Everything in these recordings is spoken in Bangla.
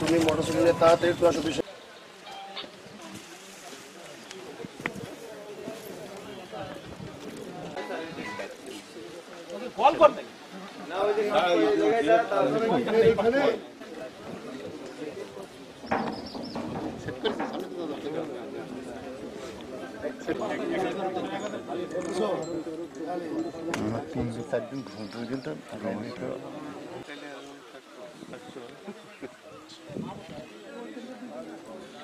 তুমি মোটরসাইকেল তাড়াতাড়ি একটু আসো বিষয় কল কর তিন চার দিন ঘুম দিনটা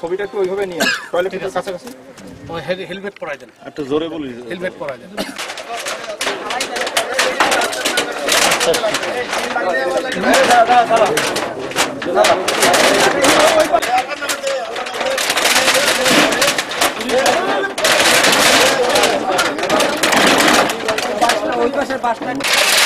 ছবিটা একটু ওইভাবে নিয়ে টয়লেটের কাছাকাছি ওই হেলমেট পরাই দেন একটু জোরে হেলমেট পরাই বাসটা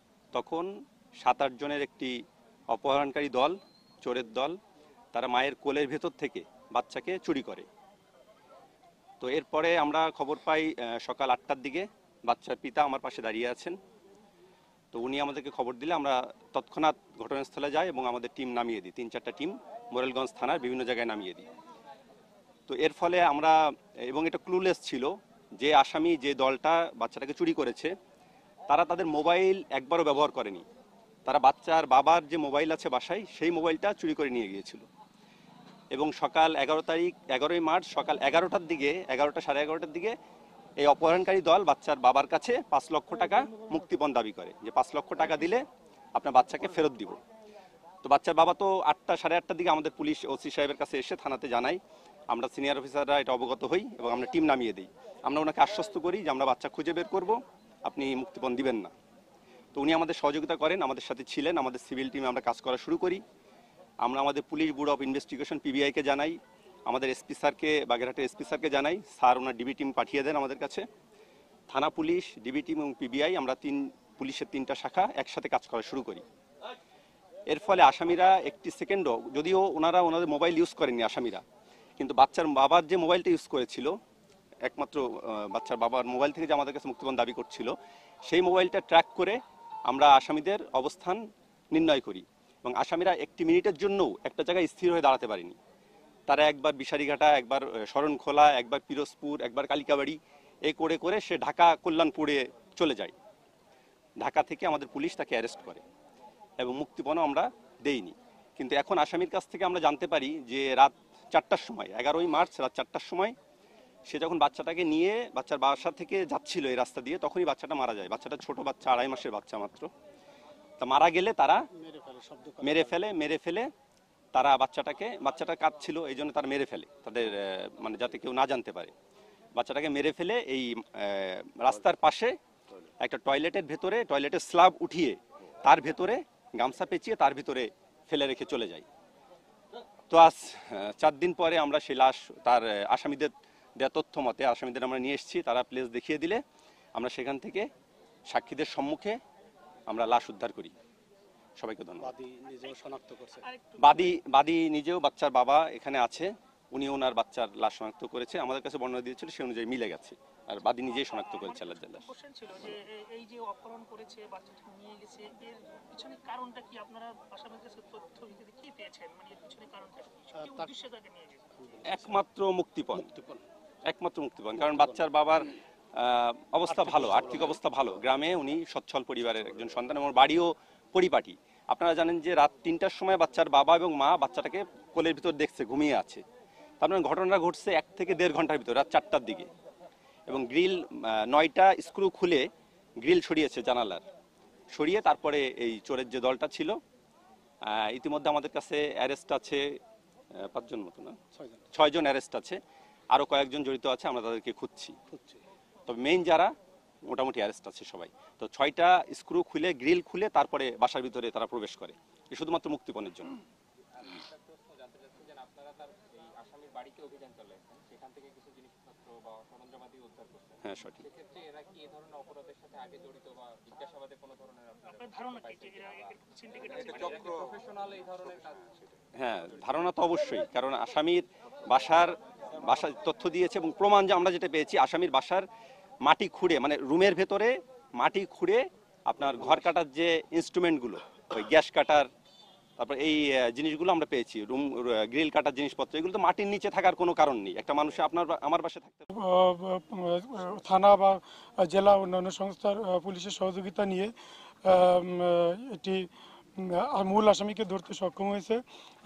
তখন সাত আট জনের একটি অপহরণকারী দল চোরের দল তারা মায়ের কোলের ভেতর থেকে বাচ্চাকে চুরি করে তো এরপরে আমরা খবর পাই সকাল আটটার দিকে বাচ্চার পিতা আমার পাশে দাঁড়িয়ে আছেন তো উনি আমাদেরকে খবর দিলে আমরা তৎক্ষণাৎ ঘটনাস্থলে যাই এবং আমাদের টিম নামিয়ে দিই তিন চারটা টিম মোরেলগঞ্জ থানার বিভিন্ন জায়গায় নামিয়ে দিই তো এর ফলে আমরা এবং এটা ক্লুলেস ছিল যে আসামি যে দলটা বাচ্চাটাকে চুরি করেছে তারা তাদের মোবাইল একবারও ব্যবহার করেনি তারা বাচ্চার বাবার যে মোবাইল আছে বাসায় সেই মোবাইলটা চুরি করে নিয়ে গিয়েছিল এবং সকাল এগারো তারিখ এগারোই মার্চ সকাল এগারোটার দিকে এগারোটা সাড়ে এগারোটার দিকে এই অপহরণকারী দল বাচ্চার বাবার কাছে পাঁচ লক্ষ টাকা মুক্তিপণ দাবি করে যে পাঁচ লক্ষ টাকা দিলে আপনার বাচ্চাকে ফেরত দিব তো বাচ্চার বাবা তো আটটা সাড়ে আটটার দিকে আমাদের পুলিশ ওসি সাহেবের কাছে এসে থানাতে জানাই আমরা সিনিয়র অফিসাররা এটা অবগত হই এবং আমরা টিম নামিয়ে দিই আমরা ওনাকে আশ্বস্ত করি যে আমরা বাচ্চা খুঁজে বের করবো আপনি মুক্তিপণ দিবেন না তো উনি আমাদের সহযোগিতা করেন আমাদের সাথে ছিলেন আমাদের সিভিল টিমে আমরা কাজ করা শুরু করি আমরা আমাদের পুলিশ ব্যুরো অফ ইনভেস্টিগেশন পিবিআইকে জানাই আমাদের এসপি স্যারকে বাগেরহাটের এসপি স্যারকে জানাই স্যার ওনার ডিবি টিম পাঠিয়ে দেন আমাদের কাছে থানা পুলিশ ডিবি টিম এবং পিবিআই আমরা তিন পুলিশের তিনটা শাখা একসাথে কাজ করা শুরু করি এর ফলে আসামিরা একটি সেকেন্ডও যদিও ওনারা ওনাদের মোবাইল ইউজ করেননি আসামিরা কিন্তু বাচ্চার বাবার যে মোবাইলটা ইউজ করেছিল একমাত্র বাচ্চার বাবার মোবাইল থেকে যে আমাদের কাছে মুক্তিপণ দাবি করছিল সেই মোবাইলটা ট্র্যাক করে আমরা আসামিদের অবস্থান নির্ণয় করি এবং আসামিরা একটি মিনিটের জন্যও একটা জায়গায় স্থির হয়ে দাঁড়াতে পারেনি তারা একবার বিশারিঘাটা একবার শরণখোলা একবার পিরোজপুর একবার কালিকাবাড়ি এ করে করে সে ঢাকা কল্যাণপুরে চলে যায় ঢাকা থেকে আমাদের পুলিশ তাকে অ্যারেস্ট করে এবং মুক্তিপণও আমরা দেইনি কিন্তু এখন আসামির কাছ থেকে আমরা জানতে পারি যে রাত চারটার সময় এগারোই মার্চ রাত চারটার সময় সে যখন বাচ্চাটাকে নিয়ে বাচ্চার বাসা থেকে যাচ্ছিল এই রাস্তা দিয়ে তখনই বাচ্চাটা মারা যায় বাচ্চাটা ছোট বাচ্চা আড়াই মাসের বাচ্চা মাত্র তা মারা গেলে তারা মেরে ফেলে মেরে ফেলে তারা বাচ্চাটাকে বাচ্চাটা কাঁদছিল এই জন্য তারা মেরে ফেলে তাদের মানে যাতে কেউ না জানতে পারে বাচ্চাটাকে মেরে ফেলে এই রাস্তার পাশে একটা টয়লেটের ভেতরে টয়লেটের স্লাব উঠিয়ে তার ভেতরে গামছা পেঁচিয়ে তার ভেতরে ফেলে রেখে চলে যায় তো আজ চার দিন পরে আমরা সেই লাশ তার আসামিদের দেওয়া তথ্য মতে আসামিদের আমরা নিয়ে এসেছি তারা প্লেস দেখিয়ে দিলে আমরা সেখান থেকে সাক্ষীদের সম্মুখে আমরা লাশ উদ্ধার করি সবাইকে ধন্যবাদ বাদী নিজেও বাচ্চার বাবা এখানে আছে উনি ওনার বাচ্চার লাশ শনাক্ত করেছে আমাদের কাছে বর্ণনা দিয়েছিল সে অনুযায়ী মিলে গেছে আর বাদী নিজেই শনাক্ত করেছে আল্লাহ জাল্লাহ মানে একমাত্র মুক্তিপণ একমাত্র মুক্তি পান কারণ বাচ্চার বাবার অবস্থা ভালো আর্থিক অবস্থা ভালো গ্রামে উনি সচ্ছল পরিবারের একজন সন্তান এবং বাড়িও পরিপাটি আপনারা জানেন যে রাত তিনটার সময় বাচ্চার বাবা এবং মা বাচ্চাটাকে কোলের ভিতর দেখছে ঘুমিয়ে আছে তারপরে মানে ঘটনাটা ঘটছে এক থেকে দেড় ঘন্টার ভিতর রাত চারটার দিকে এবং গ্রিল নয়টা স্ক্রু খুলে গ্রিল সরিয়েছে জানালার সরিয়ে তারপরে এই চোরের যে দলটা ছিল ইতিমধ্যে আমাদের কাছে অ্যারেস্ট আছে পাঁচজন মতো না ছয়জন অ্যারেস্ট আছে আরও কয়েকজন জড়িত আছে আমরা তাদেরকে খুঁজছি তবে মেইন যারা মোটামুটি অ্যারেস্ট আছে সবাই তো ছয়টা স্ক্রু খুলে গ্রিল খুলে তারপরে বাসার ভিতরে তারা প্রবেশ করে শুধুমাত্র মুক্তিপণের জন্য হ্যাঁ, হ্যাঁ, হ্যাঁ ধারণা তো অবশ্যই কারণ আসামির বাসার বাসার তথ্য দিয়েছে এবং প্রমাণ যে আমরা যেটা পেয়েছি আসামির বাসার মাটি খুঁড়ে মানে রুমের ভেতরে মাটি খুঁড়ে আপনার ঘর কাটার যে ইনস্ট্রুমেন্টগুলো ওই গ্যাস কাটার তারপর এই জিনিসগুলো আমরা পেয়েছি রুম গ্রিল কাটার জিনিসপত্র এগুলো তো মাটির নিচে থাকার কোনো কারণ নেই একটা মানুষ আপনার আমার বাসায় থাকতে থানা বা জেলা অন্যান্য সংস্থার পুলিশের সহযোগিতা নিয়ে এটি মূল আসামিকে ধরতে সক্ষম হয়েছে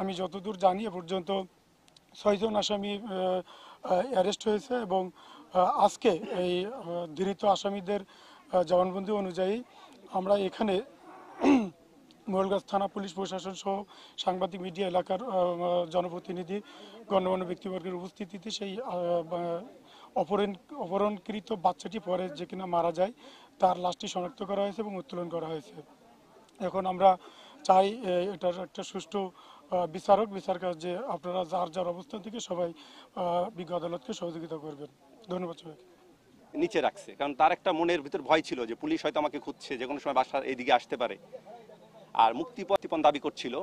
আমি যতদূর জানি এ পর্যন্ত ছয়জন আসামি অ্যারেস্ট হয়েছে এবং আজকে এই ধৃত আসামিদের জবানবন্দি অনুযায়ী আমরা এখানে মোহলগঞ্জ থানা পুলিশ প্রশাসন সহ সাংবাদিক মিডিয়া এলাকার জনপ্রতিনিধি গণ্যমান্য ব্যক্তিবর্গের উপস্থিতিতে সেই অপহরণ অপহরণকৃত বাচ্চাটি পরে যে কিনা মারা যায় তার লাশটি শনাক্ত করা হয়েছে এবং উত্তোলন করা হয়েছে এখন আমরা চাই এটার একটা সুষ্ঠু বিচারক বিচার কাজে আপনারা যার যার অবস্থান থেকে সবাই বিজ্ঞ আদালতকে সহযোগিতা করবেন ধন্যবাদ সবাইকে নিচে রাখছে কারণ তার একটা মনের ভিতর ভয় ছিল যে পুলিশ হয়তো আমাকে খুঁজছে যে কোনো সময় বাসার এইদিকে আসতে পারে আর মুক্তিপণ দাবি করছিল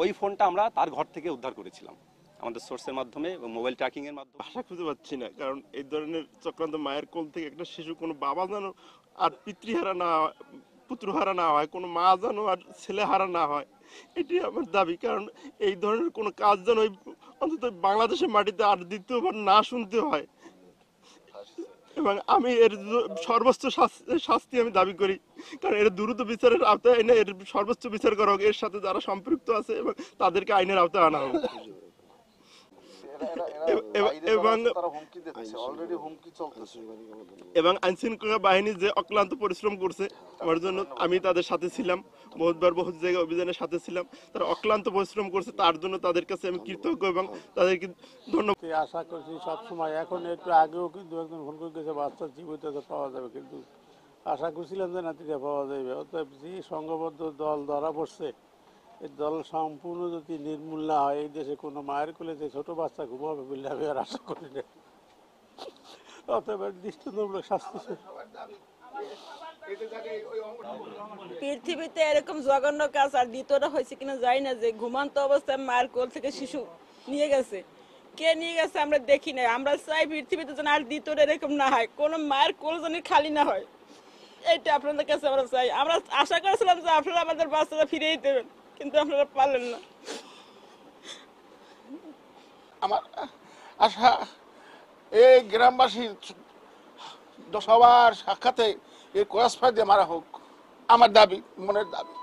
ওই ফোনটা আমরা তার ঘর থেকে উদ্ধার করেছিলাম আমাদের সোর্সের মাধ্যমে মোবাইল ট্র্যাকিং এর মাধ্যমে ভাষা খুঁজে পাচ্ছি না কারণ এই ধরনের চক্রান্ত মায়ের কোল থেকে একটা শিশু কোনো বাবা যেন আর পিতৃহারা না পুত্রহারা না হয় কোনো মা যেন আর ছেলেহারা না হয় এটি আমার দাবি কারণ এই ধরনের কোন কাজ যেন ওই অন্তত বাংলাদেশের মাটিতে আর দ্বিতীয়বার না শুনতে হয় এবং আমি এর সর্বোচ্চ শাস্তি আমি দাবি করি কারণ এর দ্রুত বিচারের আওতায় এনে এর সর্বোচ্চ বিচার করা হোক এর সাথে যারা সম্পৃক্ত আছে এবং তাদেরকে আইনের আওতায় আনা হোক এবং এবং আইন শৃঙ্খলা বাহিনী যে অক্লান্ত পরিশ্রম করছে আমার জন্য আমি তাদের সাথে ছিলাম বহুতবার বহু জায়গায় অভিযানের সাথে ছিলাম তারা অক্লান্ত পরিশ্রম করছে তার জন্য তাদের কাছে আমি কৃতজ্ঞ এবং তাদেরকে ধন্যবাদ আশা করছি সবসময় এখন একটু আগেও কিন্তু একজন ফোন করে গেছে বাচ্চা জীবিত পাওয়া যাবে কিন্তু আশা করছিলাম যে নাতিটা পাওয়া যাবে অর্থাৎ যে সংঘবদ্ধ দল ধরা পড়ছে দল সম্পূর্ণ যদি নির্মূল না হয় এই দেশে কোনো মায়ের কোলে যে ছোটো বাচ্চা ঘুমাবে বললে আমি আর আশা করি না অথবা দৃষ্টান্তমূলক শাস্তি পৃথিবীতে এরকম জঘন্য কাজ আর দ্বিতীয়টা হয়েছে কিনা যাই না যে ঘুমান্ত অবস্থায় মায়ের কোল থেকে শিশু নিয়ে গেছে কে নিয়ে গেছে আমরা দেখি না আমরা চাই পৃথিবীতে যেন আর দ্বিতীয় এরকম না হয় কোনো মায়ের কোল যেন খালি না হয় এটা আপনাদের কাছে আমরা চাই আমরা আশা করেছিলাম যে আপনারা আমাদের বাচ্চারা ফিরিয়ে দেবেন কিন্তু আপনারা পারলেন না আমার আশা আচ্ছা, এই গ্রামবাসীর সবার সাক্ষাতে এই কোরাস দিয়ে মারা হোক আমার দাবি মনের দাবি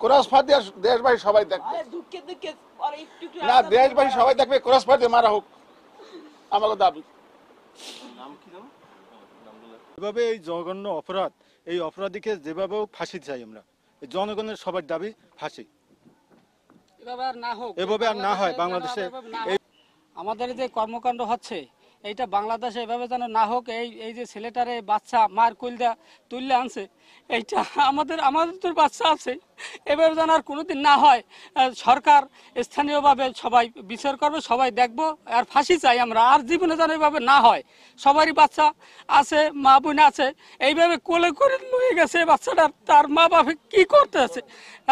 কোরাস দিয়ে দেশবাসী সবাই দেখবে না দেশবাসী সবাই দেখবে কোরাস দিয়ে মারা হোক আমাকে দাবি এভাবে এই জঘন্য অপরাধ এই অপরাধীকে যেভাবেও ফাঁসি চাই আমরা জনগণের সবার দাবি ফাঁসি এভাবে আর না হয় বাংলাদেশে আমাদের যে কর্মকাণ্ড হচ্ছে এইটা বাংলাদেশে এভাবে যেন না হোক এই এই যে ছেলেটারে বাচ্চা মার কইলদা তুললে আনছে এইটা আমাদের আমাদের তো বাচ্চা আছে এভাবে যেন আর কোনোদিন না হয় সরকার স্থানীয়ভাবে সবাই বিচার করবে সবাই দেখব আর ফাঁসি চাই আমরা আর জীবনে যেন এভাবে না হয় সবারই বাচ্চা আছে মা বোন আছে এইভাবে কোলে করে লুয়ে গেছে বাচ্চাটা তার মা বাপে কি করতে আছে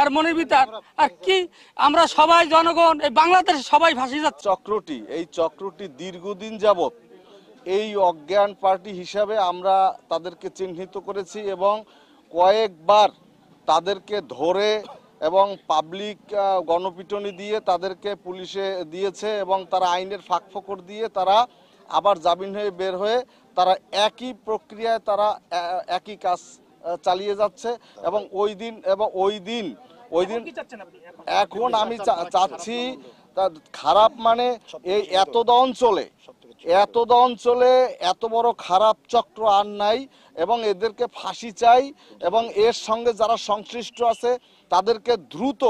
আর মনের ভিতর আর কি আমরা সবাই জনগণ এই বাংলাদেশে সবাই ফাঁসি যাচ্ছে চক্রটি এই চক্রটি দীর্ঘদিন যাবত এই অজ্ঞান পার্টি হিসাবে আমরা তাদেরকে চিহ্নিত করেছি এবং কয়েকবার তাদেরকে ধরে এবং পাবলিক গণপিটনি দিয়ে তাদেরকে পুলিশে দিয়েছে এবং তারা আইনের ফাঁক ফোকর দিয়ে তারা আবার জামিন হয়ে বের হয়ে তারা একই প্রক্রিয়ায় তারা একই কাজ চালিয়ে যাচ্ছে এবং ওই দিন এবং ওই দিন ওই দিন এখন আমি চাচ্ছি খারাপ মানে এই এতদ অঞ্চলে এত অঞ্চলে এত বড় খারাপ চক্র আর নাই এবং এদেরকে ফাঁসি চাই এবং এর সঙ্গে যারা সংশ্লিষ্ট আছে তাদেরকে দ্রুত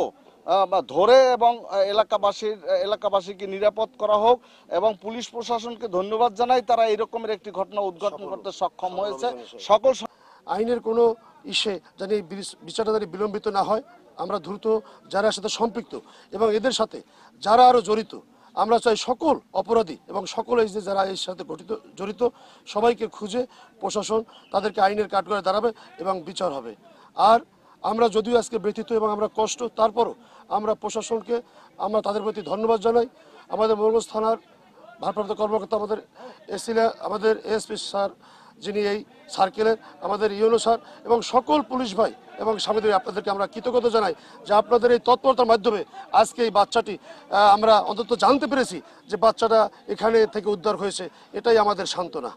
ধরে এবং এলাকাবাসীর এলাকাবাসীকে নিরাপদ করা হোক এবং পুলিশ প্রশাসনকে ধন্যবাদ জানাই তারা এরকমের একটি ঘটনা উদ্ঘাটন করতে সক্ষম হয়েছে সকল আইনের কোনো ইসে যেন এই বিচারটা বিলম্বিত না হয় আমরা দ্রুত যারা সাথে সম্পৃক্ত এবং এদের সাথে যারা আরও জড়িত আমরা চাই সকল অপরাধী এবং সকল এই যে যারা এর সাথে গঠিত জড়িত সবাইকে খুঁজে প্রশাসন তাদেরকে আইনের করে দাঁড়াবে এবং বিচার হবে আর আমরা যদিও আজকে ব্যথিত এবং আমরা কষ্ট তারপরও আমরা প্রশাসনকে আমরা তাদের প্রতি ধন্যবাদ জানাই আমাদের মঙ্গজ থানার ভারপ্রাপ্ত কর্মকর্তা আমাদের এসিলা আমাদের এসপি স্যার যিনি এই সার্কেলের আমাদের ইউনো সার এবং সকল পুলিশ ভাই এবং স্বামীদের আপনাদেরকে আমরা কৃতজ্ঞতা জানাই যে আপনাদের এই তৎপরতার মাধ্যমে আজকে এই বাচ্চাটি আমরা অন্তত জানতে পেরেছি যে বাচ্চাটা এখানে থেকে উদ্ধার হয়েছে এটাই আমাদের সান্ত্বনা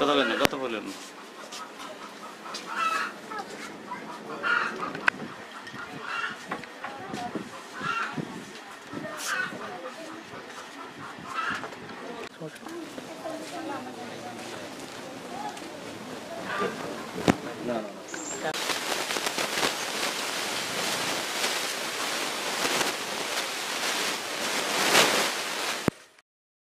কথা বলেন কথা বলেন